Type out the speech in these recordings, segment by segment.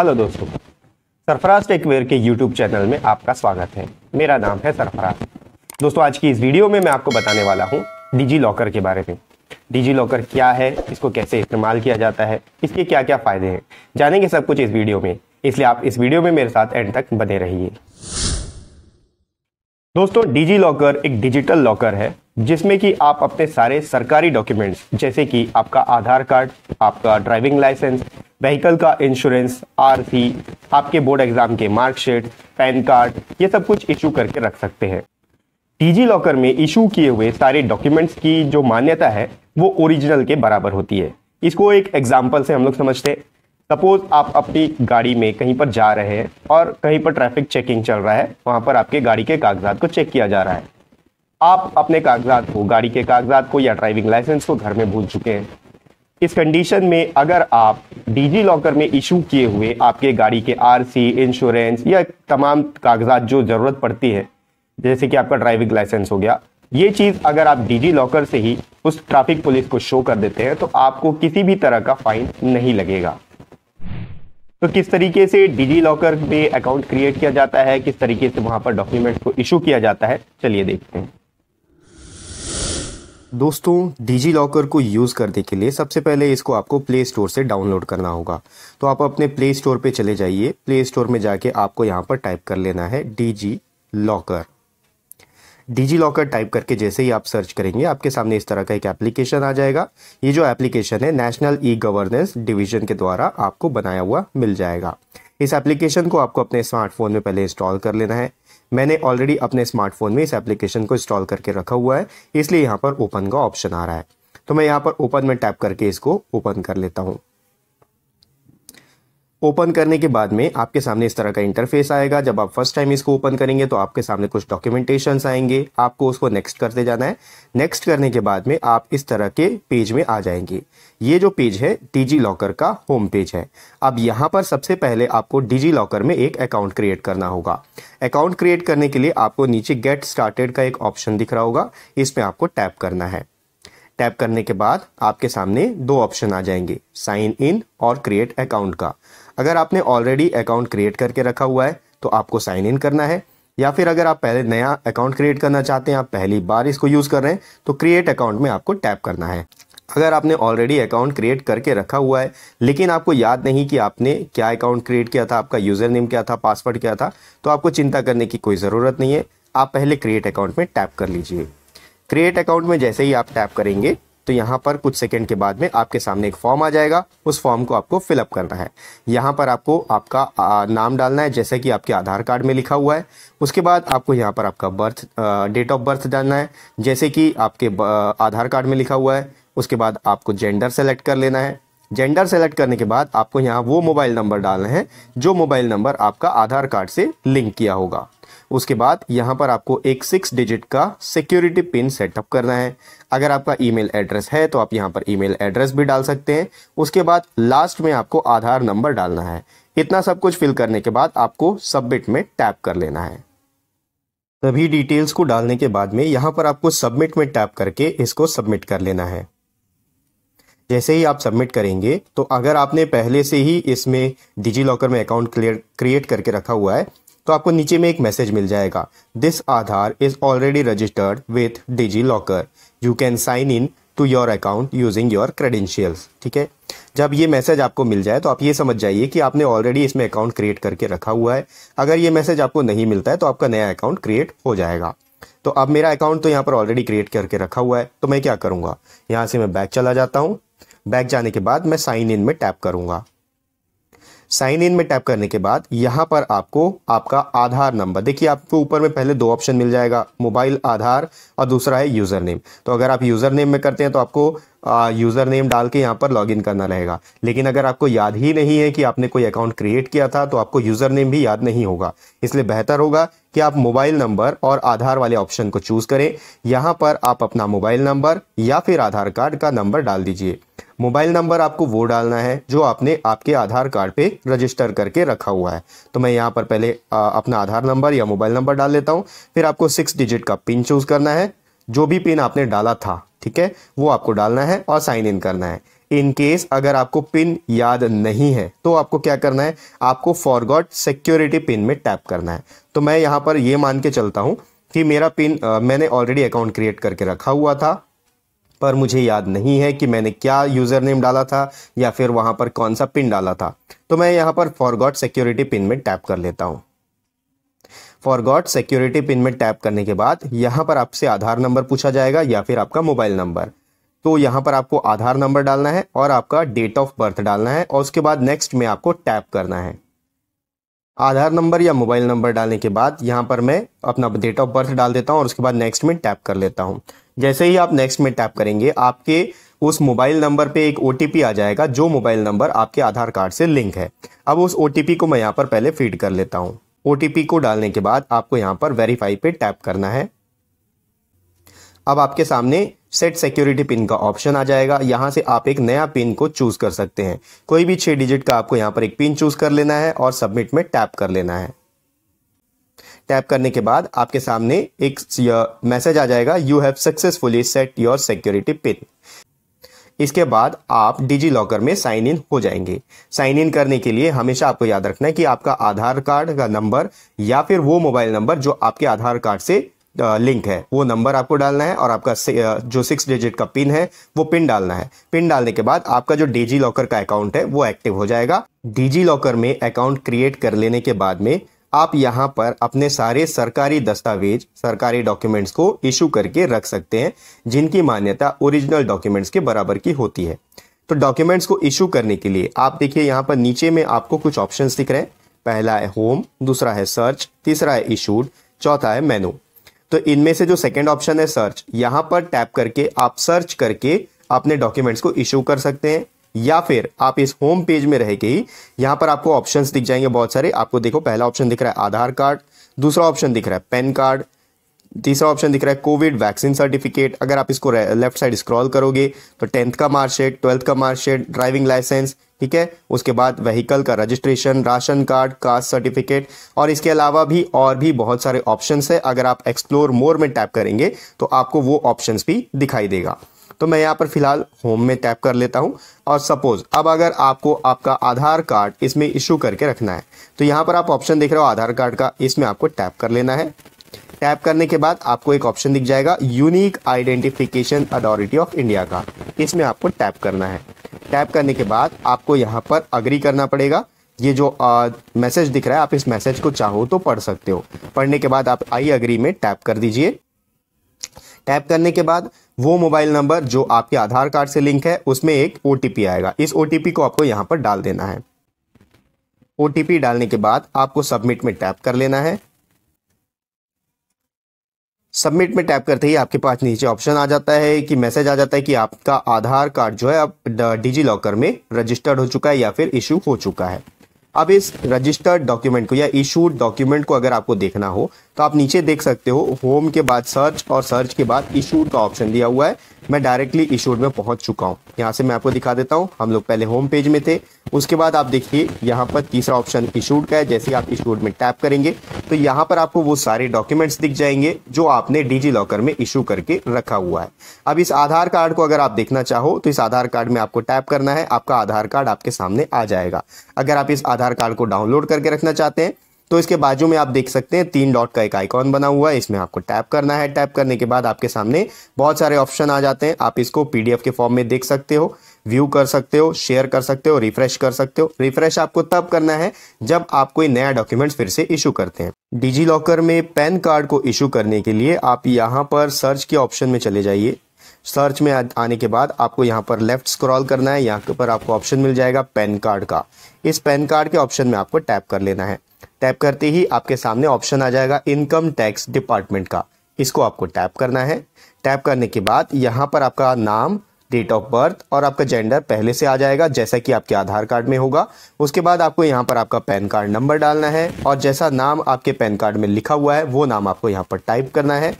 hello दोस्तों सरफराज टेकवेयर के YouTube channel में आपका स्वागत है मेरा नाम है सरफराज दोस्तों आज की इस वीडियो में मैं आपको बताने वाला हूँ डिजी लॉकर के बारे में डिजी लॉकर क्या है इसको कैसे इस्तेमाल किया जाता है इसके क्या क्या फ़ायदे हैं जानेंगे सब कुछ इस वीडियो में इसलिए आप इस वीडियो में मेरे साथ एंड तक बने रहिए दोस्तों डिजी लॉकर एक डिजिटल लॉकर है जिसमें कि आप अपने सारे सरकारी डॉक्यूमेंट्स जैसे कि आपका आधार कार्ड आपका ड्राइविंग लाइसेंस व्हीकल का इंश्योरेंस आर आपके बोर्ड एग्जाम के मार्कशीट पैन कार्ड ये सब कुछ इशू करके रख सकते हैं टीजी लॉकर में इशू किए हुए सारे डॉक्यूमेंट्स की जो मान्यता है वो ओरिजिनल के बराबर होती है इसको एक एग्जाम्पल से हम लोग समझते हैं सपोज आप अपनी गाड़ी में कहीं पर जा रहे हैं और कहीं पर ट्रैफिक चेकिंग चल रहा है वहां पर आपके गाड़ी के कागजात को चेक किया जा रहा है आप अपने कागजात को गाड़ी के कागजात को या ड्राइविंग लाइसेंस को घर में भूल चुके हैं इस कंडीशन में अगर आप डिजी लॉकर में इशू किए हुए आपके गाड़ी के आरसी इंश्योरेंस या तमाम कागजात जो ज़रूरत पड़ती है जैसे कि आपका ड्राइविंग लाइसेंस हो गया ये चीज़ अगर आप डिजी लॉकर से ही उस ट्रैफिक पुलिस को शो कर देते हैं तो आपको किसी भी तरह का फाइन नहीं लगेगा तो किस तरीके से डिजी लॉकर में अकाउंट क्रिएट किया जाता है किस तरीके से वहां पर डॉक्यूमेंट को इशू किया जाता है चलिए देखते हैं दोस्तों डिजी लॉकर को यूज़ करने के लिए सबसे पहले इसको आपको प्ले स्टोर से डाउनलोड करना होगा तो आप अपने प्ले स्टोर पे चले जाइए प्ले स्टोर में जाके आपको यहाँ पर टाइप कर लेना है DigiLocker DigiLocker type करके जैसे ही आप सर्च करेंगे आपके सामने इस तरह का एक एप्लीकेशन आ जाएगा ये जो एप्लीकेशन है नेशनल ई गवर्नेंस डिवीजन के द्वारा आपको बनाया हुआ मिल जाएगा इस एप्लीकेशन को आपको अपने स्मार्टफोन में पहले इंस्टॉल कर लेना है मैंने ऑलरेडी अपने स्मार्टफोन में इस एप्लीकेशन को इंस्टॉल करके रखा हुआ है इसलिए यहाँ पर ओपन का ऑप्शन आ रहा है तो मैं यहाँ पर ओपन में टैप करके इसको ओपन कर लेता हूँ ओपन करने के बाद में आपके सामने इस तरह का इंटरफेस आएगा जब आप फर्स्ट टाइम इसको ओपन करेंगे तो आपके सामने कुछ डॉक्यूमेंटेशन आएंगे आपको उसको नेक्स्ट करते जाना है नेक्स्ट करने के बाद में आप इस तरह के पेज में आ जाएंगे ये जो पेज है डिजी लॉकर का होम पेज है अब यहाँ पर सबसे पहले आपको डिजी लॉकर में एक अकाउंट क्रिएट करना होगा अकाउंट क्रिएट करने के लिए आपको नीचे गेट स्टार्टेड का एक ऑप्शन दिख रहा होगा इसमें आपको टैप करना है टैप करने के बाद आपके सामने दो ऑप्शन आ जाएंगे साइन इन और क्रिएट अकाउंट का अगर आपने ऑलरेडी अकाउंट क्रिएट करके रखा हुआ है तो आपको साइन इन करना है या फिर अगर आप पहले नया अकाउंट क्रिएट करना चाहते हैं आप पहली बार इसको यूज़ कर रहे हैं तो क्रिएट अकाउंट में आपको टैप करना है अगर आपने ऑलरेडी अकाउंट क्रिएट करके रखा हुआ है लेकिन आपको याद नहीं कि आपने क्या अकाउंट क्रिएट किया था आपका यूज़र नेम क्या था पासवर्ड क्या था तो आपको चिंता करने की कोई ज़रूरत नहीं है आप पहले क्रिएट अकाउंट में टैप कर लीजिए क्रिएट अकाउंट में जैसे ही आप टैप करेंगे तो यहाँ पर कुछ सेकेंड के बाद में आपके सामने एक फॉर्म आ जाएगा उस फॉर्म को आपको फिलअप करना है यहाँ पर आपको आपका नाम डालना है जैसे कि आपके आधार कार्ड में लिखा हुआ है उसके बाद आपको यहाँ पर आपका बर्थ डेट ऑफ बर्थ डालना है जैसे कि आपके आधार कार्ड में लिखा हुआ है उसके बाद आपको जेंडर सेलेक्ट कर लेना है जेंडर सेलेक्ट करने के बाद आपको यहाँ वो मोबाइल नंबर डालना है जो मोबाइल नंबर आपका आधार कार्ड से लिंक किया होगा उसके बाद यहाँ पर आपको एक सिक्स डिजिट का सिक्योरिटी पिन सेटअप करना है अगर आपका ईमेल एड्रेस है तो आप यहाँ पर ईमेल एड्रेस भी डाल सकते हैं उसके बाद लास्ट में आपको आधार नंबर डालना है इतना सब कुछ फिल करने के बाद आपको सबमिट में टैप कर लेना है सभी डिटेल्स को डालने के बाद में यहाँ पर आपको सबमिट में टैप करके इसको सबमिट कर लेना है जैसे ही आप सबमिट करेंगे तो अगर आपने पहले से ही इसमें डिजी लॉकर में अकाउंट क्रिएट करके रखा हुआ है तो आपको नीचे में एक मैसेज मिल जाएगा this Aadhaar is already registered with DigiLocker you can sign in to your account using your credentials ठीक है जब ये मैसेज आपको मिल जाए तो आप ये समझ जाइए कि आपने ऑलरेडी इसमें अकाउंट क्रिएट करके रखा हुआ है अगर ये मैसेज आपको नहीं मिलता है तो आपका नया अकाउंट क्रिएट हो जाएगा तो अब मेरा अकाउंट तो यहाँ पर ऑलरेडी क्रिएट करके रखा हुआ है तो मैं क्या करूँगा यहाँ से मैं बैक चला जाता हूँ बैक जाने के बाद मैं साइन इन में टैप करूंगा साइन इन में टैप करने के बाद यहां पर आपको आपका आधार नंबर देखिए आपको ऊपर में पहले दो ऑप्शन मिल जाएगा मोबाइल आधार और दूसरा है यूज़र नेम तो अगर आप यूज़र नेम में करते हैं तो आपको यूज़र नेम डाल के यहाँ पर लॉगिन करना रहेगा लेकिन अगर आपको याद ही नहीं है कि आपने कोई अकाउंट क्रिएट किया था तो आपको यूज़र नेम भी याद नहीं होगा इसलिए बेहतर होगा कि आप मोबाइल नंबर और आधार वाले ऑप्शन को चूज़ करें यहाँ पर आप अपना मोबाइल नंबर या फिर आधार कार्ड का नंबर डाल दीजिए मोबाइल नंबर आपको वो डालना है जो आपने आपके आधार कार्ड पे रजिस्टर करके रखा हुआ है तो मैं यहाँ पर पहले आ, अपना आधार नंबर या मोबाइल नंबर डाल लेता हूँ फिर आपको सिक्स डिजिट का पिन चूज़ करना है जो भी पिन आपने डाला था ठीक है वो आपको डालना है और साइन इन करना है इन केस अगर आपको पिन याद नहीं है तो आपको क्या करना है आपको फॉरगॉट सिक्योरिटी पिन में टैप करना है तो मैं यहाँ पर ये मान के चलता हूँ कि मेरा पिन मैंने ऑलरेडी अकाउंट क्रिएट करके रखा हुआ था पर मुझे याद नहीं है कि मैंने क्या यूज़र नेम डाला था या फिर वहां पर कौन सा पिन डाला था तो मैं यहां पर फॉरगॉट सिक्योरिटी पिन में टैप कर लेता हूँ फॉरगॉट सिक्योरिटी पिन में टैप करने के बाद यहां पर आपसे आधार नंबर पूछा जाएगा या फिर आपका मोबाइल नंबर तो यहां पर आपको आधार नंबर डालना है और आपका डेट ऑफ बर्थ डालना है और उसके बाद नेक्स्ट में आपको टैप करना है आधार नंबर या मोबाइल नंबर डालने के बाद यहां पर मैं अपना डेट ऑफ बर्थ डाल देता हूँ और उसके बाद नेक्स्ट में टैप कर लेता हूँ जैसे ही आप नेक्स्ट में टैप करेंगे आपके उस मोबाइल नंबर पे एक ओ आ जाएगा जो मोबाइल नंबर आपके आधार कार्ड से लिंक है अब उस ओ को मैं यहाँ पर पहले फीड कर लेता हूँ ओ को डालने के बाद आपको यहाँ पर वेरीफाई पे टैप करना है अब आपके सामने सेट सिक्योरिटी पिन का ऑप्शन आ जाएगा यहाँ से आप एक नया पिन को चूज़ कर सकते हैं कोई भी छः डिजिट का आपको यहाँ पर एक पिन चूज़ कर लेना है और सबमिट में टैप कर लेना है टैप करने के बाद आपके सामने एक मैसेज आ जाएगा you have successfully set your security pin इसके बाद आप डिजी लॉकर में साइन इन हो जाएंगे साइन इन करने के लिए हमेशा आपको याद रखना है कि आपका आधार कार्ड का नंबर या फिर वो मोबाइल नंबर जो आपके आधार कार्ड से लिंक है वो नंबर आपको डालना है और आपका जो सिक्स डिजिट का पिन है वो पिन डालना है पिन डालने के बाद आपका जो डिजी लॉकर का अकाउंट है वो एक्टिव हो जाएगा डिजी लॉकर में अकाउंट क्रिएट कर लेने के बाद में आप यहां पर अपने सारे सरकारी दस्तावेज सरकारी डॉक्यूमेंट्स को इशू करके रख सकते हैं जिनकी मान्यता ओरिजिनल डॉक्यूमेंट्स के बराबर की होती है तो डॉक्यूमेंट्स को इशू करने के लिए आप देखिए यहां पर नीचे में आपको कुछ ऑप्शंस दिख रहे हैं पहला है होम दूसरा है सर्च तीसरा है इशूड चौथा है मेनू तो इनमें से जो सेकेंड ऑप्शन है सर्च यहां पर टैप करके आप सर्च करके अपने डॉक्यूमेंट्स को इशू कर सकते हैं या फिर आप इस होम पेज में रह के ही यहां पर आपको ऑप्शंस दिख जाएंगे बहुत सारे आपको देखो पहला ऑप्शन दिख रहा है आधार कार्ड दूसरा ऑप्शन दिख रहा है पैन कार्ड तीसरा ऑप्शन दिख रहा है कोविड वैक्सीन सर्टिफिकेट अगर आप इसको लेफ्ट साइड स्क्रॉल करोगे तो टेंथ का मार्कशीट ट्वेल्थ का मार्कशीट ड्राइविंग लाइसेंस ठीक है उसके बाद व्हीकल का registration ration card caste certificate और इसके अलावा भी और भी बहुत सारे ऑप्शंस है अगर आप एक्सप्लोर मोर में टैप करेंगे तो आपको वो ऑप्शंस भी दिखाई देगा तो मैं यहाँ पर फिलहाल होम में टैप कर लेता हूँ और सपोज अब अगर आपको आपका आधार कार्ड इसमें इशू करके रखना है तो यहाँ पर आप ऑप्शन देख रहे हो आधार कार्ड का इसमें आपको टैप कर लेना है टैप करने के बाद आपको एक ऑप्शन दिख जाएगा unique identification authority of India का इसमें आपको टैप करना है टैप करने के बाद आपको यहाँ पर अग्री करना पड़ेगा ये जो मैसेज दिख रहा है आप इस मैसेज को चाहो तो पढ़ सकते हो पढ़ने के बाद आप आई अग्री में टैप कर दीजिए टैप करने के बाद वो मोबाइल नंबर जो आपके आधार कार्ड से लिंक है उसमें एक ओ आएगा इस ओ को आपको यहाँ पर डाल देना है ओ डालने के बाद आपको सबमिट में टैप कर लेना है सबमिट में टैप करते ही आपके पास नीचे ऑप्शन आ जाता है कि मैसेज आ जाता है कि आपका आधार कार्ड जो है अब डिजी लॉकर में रजिस्टर्ड हो चुका है या फिर इश्यू हो चुका है अब इस रजिस्टर्ड डॉक्यूमेंट को या इशूड डॉक्यूमेंट को अगर आपको देखना हो तो आप नीचे देख सकते हो होम के बाद सर्च और सर्च के बाद इशूड का ऑप्शन दिया हुआ है मैं डायरेक्टली इशूड में पहुंच चुका हूं यहां से मैं आपको दिखा देता हूं हम लोग पहले होम पेज में थे उसके बाद आप देखिए यहां पर तीसरा ऑप्शन इशूड का है जैसे आप इशूड में टैप करेंगे तो यहां पर आपको वो सारे डॉक्यूमेंट्स दिख जाएंगे जो आपने डिजी लॉकर में इशू करके रखा हुआ है अब इस आधार कार्ड को अगर आप देखना चाहो तो इस आधार कार्ड में आपको टैप करना है आपका आधार कार्ड आपके सामने आ जाएगा अगर आप इस आधार आधार कार्ड को डाउनलोड करके रखना चाहते हैं तो इसके बाजू में आप देख सकते हैं तीन डॉट का एक आइकॉन बना हुआ है इसमें आपको टैप करना है टैप करने के बाद आपके सामने बहुत सारे ऑप्शन आ जाते हैं आप इसको पीडीएफ के फॉर्म में देख सकते हो व्यू कर सकते हो शेयर कर सकते हो रिफ्रेश कर सकते हो रिफ्रेश आपको तब करना है जब आप कोई नया डॉक्यूमेंट फिर से इशू करते हैं डिजी लॉकर में पैन कार्ड को इशू करने के लिए आप यहाँ पर सर्च के ऑप्शन में चले जाइए सर्च में आने के बाद आपको यहाँ पर लेफ्ट स्क्रॉल करना है यहाँ पर आपको ऑप्शन मिल जाएगा पैन कार्ड का इस पैन कार्ड के ऑप्शन में आपको टैप कर लेना है टैप करते ही आपके सामने ऑप्शन आ जाएगा इनकम टैक्स डिपार्टमेंट का इसको आपको टैप करना है टैप करने के बाद यहाँ पर आपका नाम डेट ऑफ बर्थ और आपका जेंडर पहले से आ जाएगा जैसा कि आपके आधार कार्ड में होगा उसके बाद आपको यहाँ पर आपका पैन कार्ड नंबर डालना है और जैसा नाम आपके पैन कार्ड में लिखा हुआ है वो नाम आपको यहाँ पर टाइप करना है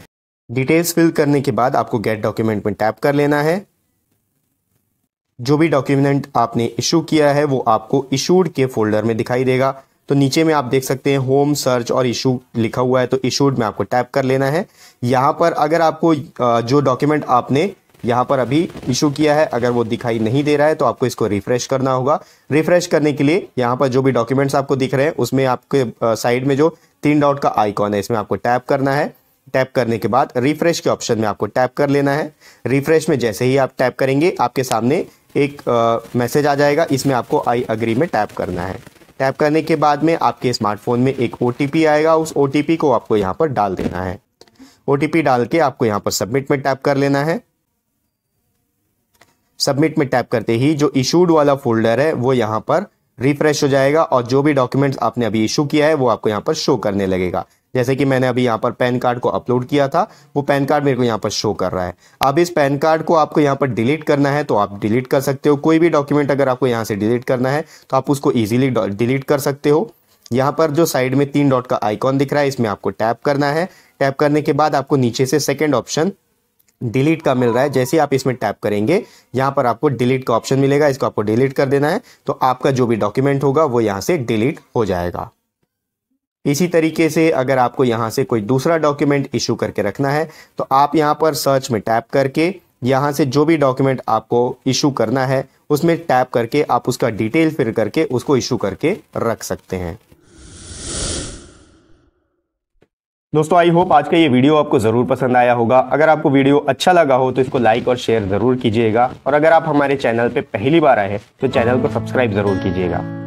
डिटेल्स फिल करने के बाद आपको गेट डॉक्यूमेंट में टैप कर लेना है जो भी डॉक्यूमेंट आपने इशू किया है वो आपको इशूड के फोल्डर में दिखाई देगा तो नीचे में आप देख सकते हैं होम सर्च और इशू लिखा हुआ है तो इशूड में आपको टैप कर लेना है यहां पर अगर आपको जो डॉक्यूमेंट आपने यहां पर अभी इशू किया है अगर वो दिखाई नहीं दे रहा है तो आपको इसको रिफ्रेश करना होगा रिफ्रेश करने के लिए यहाँ पर जो भी डॉक्यूमेंट्स आपको दिख रहे हैं उसमें आपके साइड में जो तीन डॉट का आइकॉन है इसमें आपको टैप करना है टैप करने के बाद रिफ्रेश के ऑप्शन में आपको टैप कर लेना है रिफ्रेश में जैसे ही आप टैप करेंगे आपके सामने एक मैसेज आ जाएगा इसमें आपको आई अग्री में टैप करना है टैप करने के बाद में आपके स्मार्टफोन में एक ओ आएगा उस ओ को आपको यहाँ पर डाल देना है ओ डाल के आपको यहाँ पर सबमिट में टैप कर लेना है सबमिट में टैप करते ही जो इशूड वाला फोल्डर है वो यहाँ पर रिफ्रेश हो जाएगा और जो भी डॉक्यूमेंट्स आपने अभी इशू किया है वो आपको यहाँ पर शो करने लगेगा जैसे कि मैंने अभी यहाँ पर पैन कार्ड को अपलोड किया था वो पैन कार्ड मेरे को यहाँ पर शो कर रहा है अब इस पैन कार्ड को आपको यहाँ पर डिलीट करना है तो आप डिलीट कर सकते हो कोई भी डॉक्यूमेंट अगर आपको यहाँ से डिलीट करना है तो आप उसको ईजिली डिलीट कर सकते हो यहाँ पर जो साइड में तीन डॉट का आइकॉन दिख रहा है इसमें आपको टैप करना है टैप करने के बाद आपको नीचे से सेकेंड ऑप्शन डिलीट का मिल रहा है जैसे आप इसमें टैप करेंगे यहाँ पर आपको डिलीट का ऑप्शन मिलेगा इसको आपको डिलीट कर देना है तो आपका जो भी डॉक्यूमेंट होगा वो यहाँ से डिलीट हो जाएगा इसी तरीके से अगर आपको यहां से कोई दूसरा डॉक्यूमेंट इशू करके रखना है तो आप यहाँ पर सर्च में टैप करके यहां से जो भी डॉक्यूमेंट आपको इशू करना है उसमें टैप करके आप उसका डिटेल फिर करके उसको इशू करके रख सकते हैं दोस्तों आई होप आज का ये वीडियो आपको ज़रूर पसंद आया होगा अगर आपको वीडियो अच्छा लगा हो तो इसको लाइक और शेयर ज़रूर कीजिएगा और अगर आप हमारे चैनल पर पहली बार आए तो चैनल को सब्सक्राइब ज़रूर कीजिएगा